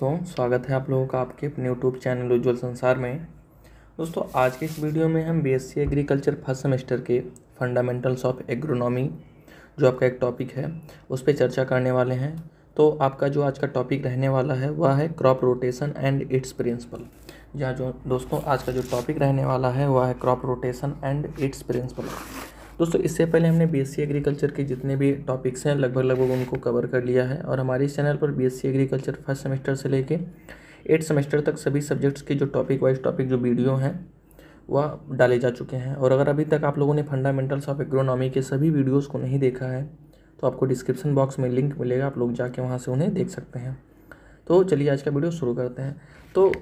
तो स्वागत है आप लोगों का आपके अपने यूट्यूब चैनल उज्ज्वल संसार में दोस्तों आज के इस वीडियो में हम बीएससी एग्रीकल्चर फर्स्ट सेमेस्टर के फंडामेंटल्स ऑफ एग्रोनॉमी जो आपका एक टॉपिक है उस पर चर्चा करने वाले हैं तो आपका जो आज का टॉपिक रहने वाला है वह है crop rotation and its principle जहाँ जो दोस्तों आज का जो टॉपिक रहने वाला है वह है crop rotation and its principle दोस्तों इससे पहले हमने बीएससी एग्रीकल्चर के जितने भी टॉपिक्स हैं लगभग लगभग उनको कवर कर लिया है और हमारे इस चैनल पर बीएससी एग्रीकल्चर फर्स्ट सेमेस्टर से लेके एट सेमेस्टर तक सभी सब्जेक्ट्स के जो टॉपिक वाइज टॉपिक जो वीडियो हैं वह डाले जा चुके हैं और अगर अभी तक आप लोगों ने फंडामेंटल्स ऑफ एग्रोनॉमी के सभी वीडियोज़ को नहीं देखा है तो आपको डिस्क्रिप्शन बॉक्स में लिंक मिलेगा आप लोग जाके वहाँ से उन्हें देख सकते हैं तो चलिए आज का वीडियो शुरू करते हैं तो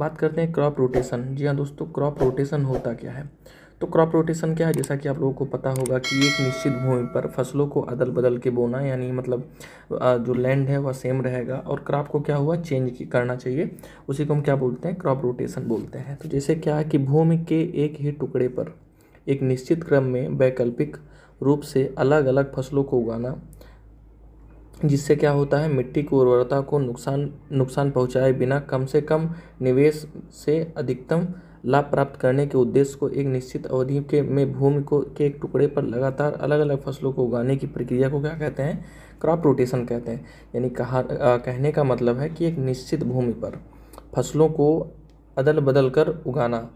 बात करते हैं क्रॉप रोटेशन जी हाँ दोस्तों क्रॉप रोटेशन होता क्या है तो क्रॉप रोटेशन क्या है जैसा कि आप लोगों को पता होगा कि एक निश्चित भूमि पर फसलों को अदल बदल के बोना यानी मतलब जो लैंड है वह सेम रहेगा और क्रॉप को क्या हुआ चेंज करना चाहिए उसी को हम क्या बोलते हैं क्रॉप रोटेशन बोलते हैं तो जैसे क्या है कि भूमि के एक ही टुकड़े पर एक निश्चित क्रम में वैकल्पिक रूप से अलग अलग फसलों को उगाना जिससे क्या होता है मिट्टी की उर्वरता को नुकसान नुकसान पहुंचाए बिना कम से कम निवेश से अधिकतम लाभ प्राप्त करने के उद्देश्य को एक निश्चित अवधि के में भूमि को के एक टुकड़े पर लगातार अलग अलग फसलों को उगाने की प्रक्रिया को क्या कहते हैं क्रॉप रोटेशन कहते हैं यानी कहा आ, कहने का मतलब है कि एक निश्चित भूमि पर फसलों को अदल बदल कर उगाना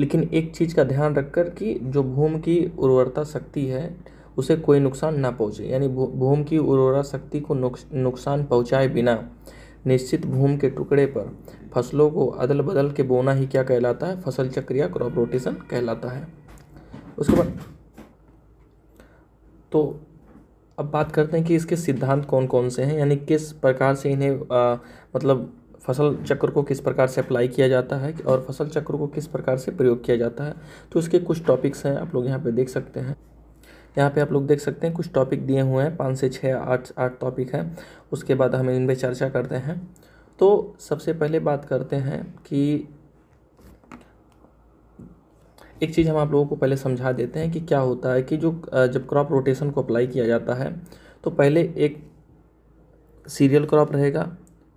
लेकिन एक चीज़ का ध्यान रखकर कि जो भूमि की उर्वरता शक्ति है उसे कोई नुकसान ना पहुँचे यानी भूमि की उर्वरा शक्ति को नुकसान पहुँचाए बिना निश्चित भूमि के टुकड़े पर फसलों को अदल बदल के बोना ही क्या कहलाता है फसल चक्र या क्रॉप रोटेशन कहलाता है उसके बाद तो अब बात करते हैं कि इसके सिद्धांत कौन कौन से हैं यानी किस प्रकार से इन्हें आ, मतलब फसल चक्र को किस प्रकार से अप्लाई किया जाता है और फसल चक्र को किस प्रकार से प्रयोग किया जाता है तो इसके कुछ टॉपिक्स हैं आप लोग यहाँ पे देख सकते हैं यहाँ पे आप लोग देख सकते हैं कुछ टॉपिक दिए हुए हैं पाँच से छः आठ आठ टॉपिक हैं उसके बाद हम इन पर चर्चा करते हैं तो सबसे पहले बात करते हैं कि एक चीज़ हम आप लोगों को पहले समझा देते हैं कि क्या होता है कि जो जब क्रॉप रोटेशन को अप्लाई किया जाता है तो पहले एक सीरियल क्रॉप रहेगा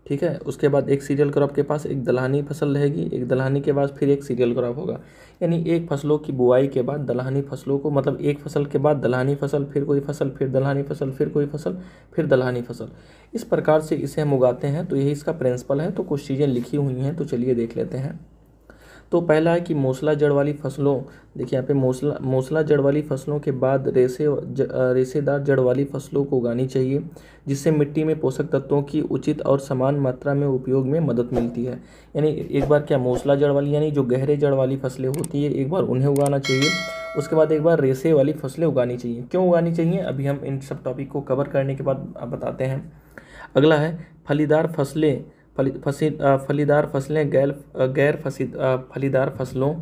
ठीक है उसके बाद एक सीरियल क्रॉप के पास एक दलहनी फसल रहेगी एक दलहनी के बाद फिर एक सीरियल क्रॉप होगा यानी एक फसलों की बुआई के बाद दलहनी फसलों को मतलब एक फसल के बाद दलहनी फसल फिर कोई फसल फिर दलहनी फसल फिर कोई फसल फिर दलहनी फसल इस प्रकार से इसे हम उगाते हैं तो यही इसका प्रिंसिपल है तो कुछ चीज़ें लिखी हुई हैं तो चलिए देख लेते हैं तो पहला है कि मौसला जड़ वाली फसलों देखिए यहाँ पे मौसला मौसला जड़ वाली फसलों के बाद रेसे ज, रेसेदार जड़ वाली फसलों को उगानी चाहिए जिससे मिट्टी में पोषक तत्वों की उचित और समान मात्रा में उपयोग में मदद मिलती है यानी एक बार क्या मौसला जड़ वाली यानी जो गहरे जड़ वाली फसलें होती है एक बार उन्हें उगाना चाहिए उसके बाद एक बार रेसे वाली फसलें उगानी चाहिए क्यों उगानी चाहिए अभी हम इन सब टॉपिक को कवर करने के बाद बताते हैं अगला है फलीदार फसलें फली फसी फलीदार फसलें गैर गैर फसी फलीदार फसलों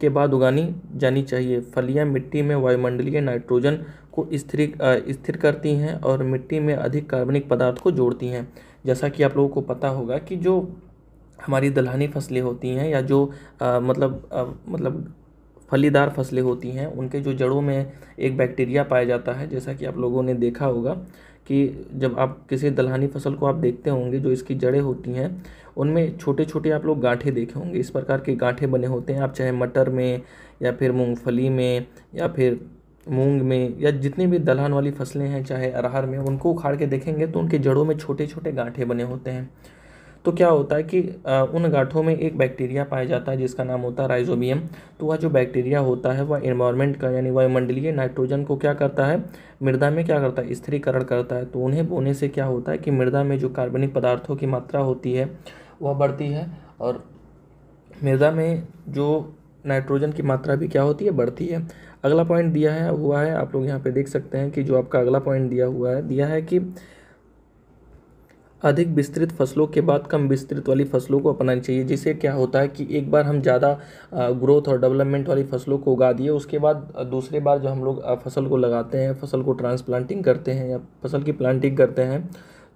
के बाद उगानी जानी चाहिए फलियां मिट्टी में वायुमंडलीय नाइट्रोजन को स्थिर स्थिर करती हैं और मिट्टी में अधिक कार्बनिक पदार्थ को जोड़ती हैं जैसा कि आप लोगों को पता होगा कि जो हमारी दलहनी फसलें होती हैं या जो आ, मतलब आ, मतलब फलीदार फसलें होती हैं उनके जो जड़ों में एक बैक्टीरिया पाया जाता है जैसा कि आप लोगों ने देखा होगा कि जब आप किसी दलहनी फसल को आप देखते होंगे जो इसकी जड़ें होती हैं उनमें छोटे छोटे आप लोग गांठे देखे होंगे इस प्रकार के गांठे बने होते हैं आप चाहे मटर में या फिर मूंगफली में या फिर मूंग में या जितनी भी दलहन वाली फसलें हैं चाहे अरहर में उनको उखाड़ के देखेंगे तो उनके जड़ों में छोटे छोटे गांठे बने होते हैं तो क्या होता है कि उन गांठों में एक बैक्टीरिया पाया जाता है जिसका नाम होता है राइजोबियम तो वह जो बैक्टीरिया होता है वह इन्वायरमेंट का यानी वायुमंडलीय नाइट्रोजन को क्या करता है मृदा में क्या करता है स्थिरीकरण करता है तो उन्हें बोने से क्या होता है कि मृदा में जो कार्बनिक पदार्थों की मात्रा होती है वह बढ़ती है और मृदा में जो नाइट्रोजन की मात्रा भी क्या होती है बढ़ती है अगला पॉइंट दिया है हुआ है आप लोग यहाँ पे देख सकते हैं कि जो आपका अगला पॉइंट दिया हुआ है दिया है कि अधिक विस्तृत फसलों के बाद कम विस्तृत वाली फसलों को अपनानी चाहिए जिससे क्या होता है कि एक बार हम ज़्यादा ग्रोथ और डेवलपमेंट वाली फसलों को उगा दिए उसके बाद दूसरे बार जो हम लोग फसल को लगाते हैं फसल को ट्रांसप्लांटिंग करते हैं या फसल की प्लांटिंग करते हैं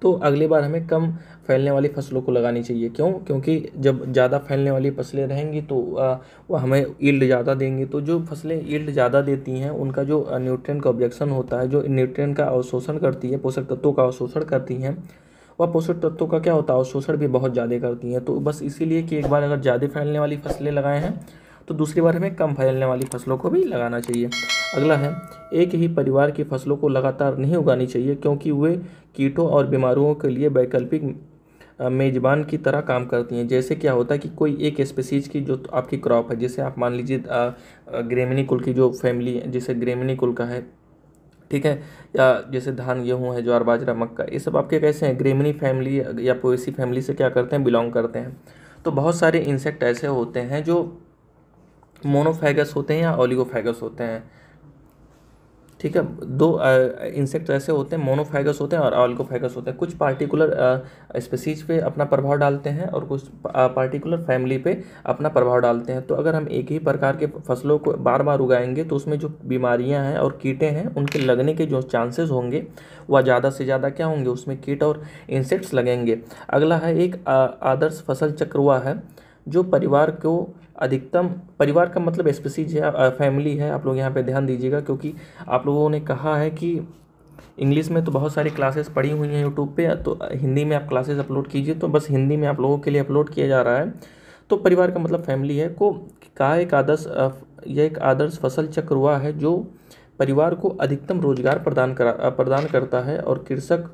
तो अगली बार हमें कम फैलने वाली फसलों को लगानी चाहिए क्यों क्योंकि जब ज़्यादा फैलने वाली फसलें रहेंगी तो वह हमें ईल्ड ज़्यादा देंगी तो जो फसलें ईल्ड ज़्यादा देती हैं उनका जो न्यूट्रिएंट का ऑब्जेक्शन होता है जो न्यूट्रिएंट का अवशोषण करती है पोषक तत्वों का अवशोषण करती हैं वह पोषक तत्वों का क्या होता है शोषण भी बहुत ज़्यादा करती हैं तो बस इसीलिए कि एक बार अगर ज़्यादा फैलने वाली फसलें लगाए हैं तो दूसरी बार हमें कम फैलने वाली फसलों को भी लगाना चाहिए अगला है एक ही परिवार की फसलों को लगातार नहीं उगानी चाहिए क्योंकि वे कीटों और बीमारियों के लिए वैकल्पिक मेज़बान की तरह काम करती हैं जैसे क्या होता है कि कोई एक स्पेसीज की जो आपकी क्रॉप है जैसे आप मान लीजिए ग्रेमिनी कुल की जो फैमिली जैसे ग्रेमिनी कुल का है ठीक है या जैसे धान गेहूँ है ज्वार बाजरा मक्का ये सब आपके कैसे हैं ग्रेमिनी फैमिली या पोएसी फैमिली से क्या करते हैं बिलोंग करते हैं तो बहुत सारे इंसेक्ट ऐसे होते हैं जो मोनोफैगस होते हैं या ओलिगोफैगस होते हैं ठीक है दो इंसेक्ट तो ऐसे होते हैं मोनोफाइगस होते हैं और ऑल्कोफाइगस होते हैं कुछ पार्टिकुलर स्पेसीज पे अपना प्रभाव डालते हैं और कुछ पार्टिकुलर फैमिली पे अपना प्रभाव डालते हैं तो अगर हम एक ही प्रकार के फसलों को बार बार उगाएंगे तो उसमें जो बीमारियां हैं और कीटें हैं उनके लगने के जो चांसेस होंगे वह ज़्यादा से ज़्यादा क्या होंगे उसमें कीट और इंसेक्ट्स लगेंगे अगला है एक आदर्श फसल चक्र हुआ है जो परिवार को अधिकतम परिवार का मतलब स्पेसीज है फैमिली है आप लोग यहाँ पे ध्यान दीजिएगा क्योंकि आप लोगों ने कहा है कि इंग्लिश में तो बहुत सारी क्लासेस पढ़ी हुई हैं यूट्यूब पे तो हिंदी में आप क्लासेस अपलोड कीजिए तो बस हिंदी में आप लोगों के लिए अपलोड किया जा रहा है तो परिवार का मतलब फैमिली है को का एक आदर्श यह एक आदर्श फसल चक्र हुआ है जो परिवार को अधिकतम रोजगार प्रदान करा प्रदान करता है और कृषक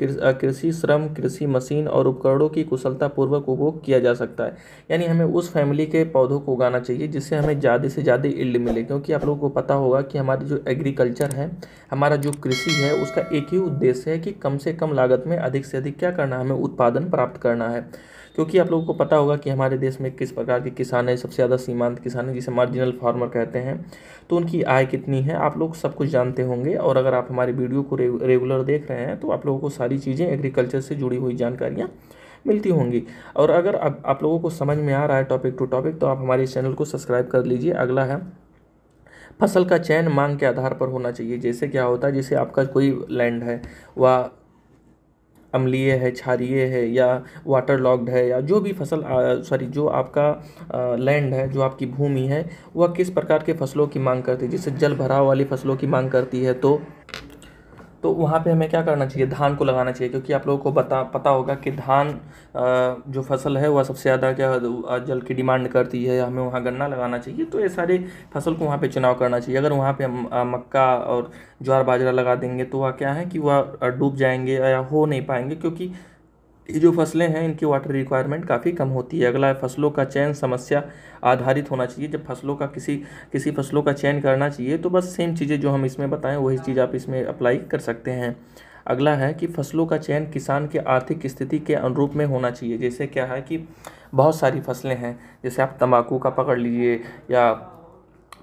कृषि श्रम कृषि मशीन और उपकरणों की कुशलता पूर्वक उपयोग किया जा सकता है यानी हमें उस फैमिली के पौधों को उगाना चाहिए जिससे हमें ज़्यादा से ज़्यादा इल्ड मिले क्योंकि आप लोगों को पता होगा कि हमारी जो एग्रीकल्चर है हमारा जो कृषि है उसका एक ही उद्देश्य है कि कम से कम लागत में अधिक से अधिक क्या करना है हमें उत्पादन प्राप्त करना है क्योंकि आप लोगों को पता होगा कि हमारे देश में किस प्रकार के किसान हैं सबसे ज़्यादा सीमांत किसान हैं जिसे मार्जिनल फार्मर कहते हैं तो उनकी आय कितनी है आप लोग सब कुछ जानते होंगे और अगर आप हमारे वीडियो को रेगुलर देख रहे हैं तो आप लोगों को सारी चीज़ें एग्रीकल्चर से जुड़ी हुई जानकारियाँ मिलती होंगी और अगर आप, आप लोगों को समझ में आ रहा है टॉपिक टू टॉपिक तो आप हमारे चैनल को सब्सक्राइब कर लीजिए अगला है फसल का चयन मांग के आधार पर होना चाहिए जैसे क्या होता है जैसे आपका कोई लैंड है वह अम्लीय है क्षारीय है या वाटर लॉक्ड है या जो भी फसल सॉरी जो आपका लैंड है जो आपकी भूमि है वह किस प्रकार के फसलों की मांग करती है जैसे जल भराव वाली फसलों की मांग करती है तो तो वहाँ पे हमें क्या करना चाहिए धान को लगाना चाहिए क्योंकि आप लोगों को बता पता होगा कि धान जो फसल है वह सबसे ज़्यादा क्या जल की डिमांड करती है हमें वहाँ गन्ना लगाना चाहिए तो ये सारे फसल को वहाँ पे चुनाव करना चाहिए अगर वहाँ पे हम मक्का और ज्वार बाजरा लगा देंगे तो वह क्या है कि वह डूब जाएंगे या हो नहीं पाएंगे क्योंकि ये जो फसलें हैं इनकी वाटर रिक्वायरमेंट काफ़ी कम होती है अगला फसलों का चयन समस्या आधारित होना चाहिए जब फसलों का किसी किसी फसलों का चयन करना चाहिए तो बस सेम चीज़ें जो हम इसमें बताएं वही चीज़ आप इसमें अप्लाई कर सकते हैं अगला है कि फसलों का चयन किसान के आर्थिक स्थिति के अनुरूप में होना चाहिए जैसे क्या है कि बहुत सारी फसलें हैं जैसे आप तंबाकू का पकड़ लीजिए या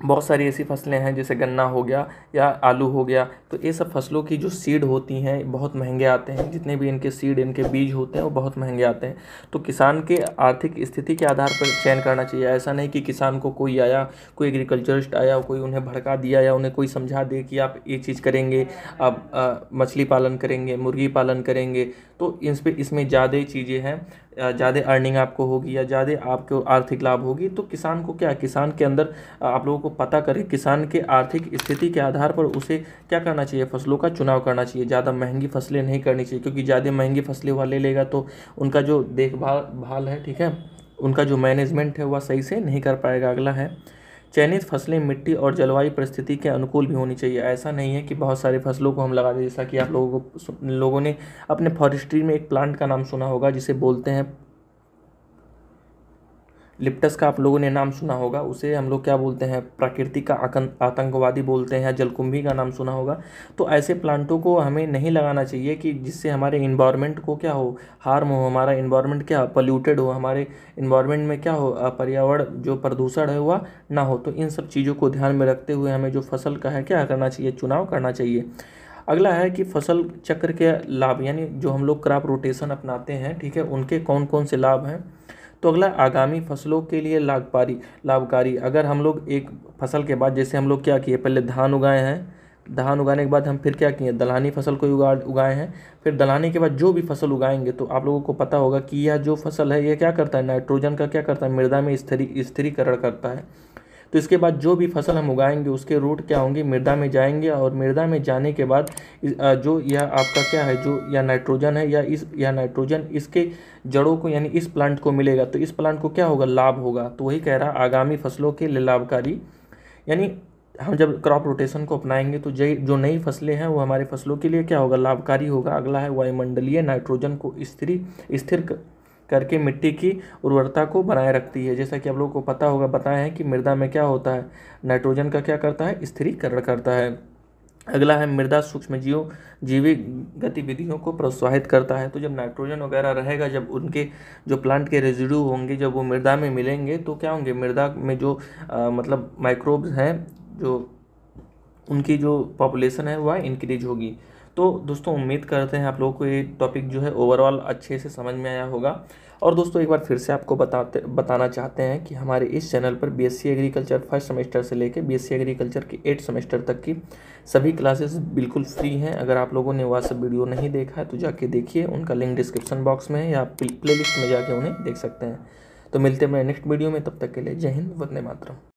बहुत सारी ऐसी फसलें हैं जैसे गन्ना हो गया या आलू हो गया तो ये सब फसलों की जो सीड होती हैं बहुत महंगे आते हैं जितने भी इनके सीड इनके बीज होते हैं वो बहुत महंगे आते हैं तो किसान के आर्थिक स्थिति के आधार पर चयन करना चाहिए ऐसा नहीं कि किसान को कोई आया कोई एग्रीकल्चरिस्ट आया कोई उन्हें भड़का दिया या उन्हें कोई समझा दे कि आप ये चीज़ करेंगे आप मछली पालन करेंगे मुर्गी पालन करेंगे तो इस पर इसमें ज़्यादा चीज़ें हैं ज़्यादा अर्निंग आपको होगी या ज़्यादा आपको आर्थिक लाभ होगी तो किसान को क्या किसान के अंदर आप लोगों को पता करें किसान के आर्थिक स्थिति के आधार पर उसे क्या करना चाहिए फसलों का चुनाव करना चाहिए ज़्यादा महंगी फसलें नहीं करनी चाहिए क्योंकि ज़्यादा महंगी फसलें वाले लेगा तो उनका जो देखभाल भाल है ठीक है उनका जो मैनेजमेंट है वह सही से नहीं कर पाएगा अगला है चयनित फसलें मिट्टी और जलवायु परिस्थिति के अनुकूल भी होनी चाहिए ऐसा नहीं है कि बहुत सारी फसलों को हम लगा दें जैसा कि आप लोगों को लोगों ने अपने फॉरेस्ट्री में एक प्लांट का नाम सुना होगा जिसे बोलते हैं लिप्टस का आप लोगों ने नाम सुना होगा उसे हम लोग क्या बोलते हैं प्राकृतिक का आतंकवादी बोलते हैं जलकुंभी का नाम सुना होगा तो ऐसे प्लांटों को हमें नहीं लगाना चाहिए कि जिससे हमारे इन्वायरमेंट को क्या हो हार्म हो हमारा इन्वायरमेंट क्या पल्यूटेड हो हमारे इन्वायरमेंट में क्या हो पर्यावरण जो प्रदूषण है वह ना हो तो इन सब चीज़ों को ध्यान में रखते हुए हमें जो फसल का है क्या करना चाहिए चुनाव करना चाहिए अगला है कि फसल चक्र के लाभ यानी जो हम लोग क्रॉप रोटेशन अपनाते हैं ठीक है उनके कौन कौन से लाभ हैं तो अगला आगामी फसलों के लिए लाभकारी लाभकारी अगर हम लोग एक फसल के बाद जैसे हम लोग क्या किए पहले धान उगाए हैं धान उगाने के बाद हम फिर क्या किए दलहनी फसल को उगा उगाए हैं फिर दलहनी के बाद जो भी फसल उगाएंगे तो आप लोगों को पता होगा कि यह जो फसल है यह क्या करता है नाइट्रोजन का क्या करता है मृदा में स्थिरी स्थिरीकरण करता है तो इसके बाद जो भी फसल हम उगाएंगे उसके रूट क्या होंगे मृदा में जाएंगे और मृदा में जाने के बाद जो यह आपका क्या है जो या नाइट्रोजन है या इस या नाइट्रोजन इसके जड़ों को यानी इस प्लांट को मिलेगा तो इस प्लांट को क्या होगा लाभ होगा तो वही कह रहा आगामी फसलों के लिए लाभकारी यानी हम जब क्रॉप रोटेशन को अपनाएंगे तो जय जो नई फसलें हैं वो हमारे फसलों के लिए क्या होगा लाभकारी होगा अगला है वायुमंडलीय नाइट्रोजन को स्थिर स्थिर करके मिट्टी की उर्वरता को बनाए रखती है जैसा कि आप लोगों को पता होगा बताया है कि मृदा में क्या होता है नाइट्रोजन का क्या करता है स्थिरीकरण करता है अगला है मृदा सूक्ष्म जीव जीविक गतिविधियों को प्रोत्साहित करता है तो जब नाइट्रोजन वगैरह रहेगा जब उनके जो प्लांट के रेजिड्यू होंगे जब वो मृदा में मिलेंगे तो क्या होंगे मृदा में जो आ, मतलब माइक्रोब्स हैं जो उनकी जो पॉपुलेशन है वह इंक्रीज होगी तो दोस्तों उम्मीद करते हैं आप लोगों को ये टॉपिक जो है ओवरऑल अच्छे से समझ में आया होगा और दोस्तों एक बार फिर से आपको बताते बताना चाहते हैं कि हमारे इस चैनल पर बीएससी एग्रीकल्चर फर्स्ट सेमेस्टर से लेकर बीएससी एग्रीकल्चर की एट सेमेस्टर तक की सभी क्लासेस बिल्कुल फ्री हैं अगर आप लोगों ने वह वीडियो नहीं देखा है तो जाके देखिए उनका लिंक डिस्क्रिप्शन बॉक्स में है या प्ले लिस्ट में जाके उन्हें देख सकते हैं तो मिलते हैं मेरे नेक्स्ट वीडियो में तब तक के लिए जय हिंद वंदे मातरम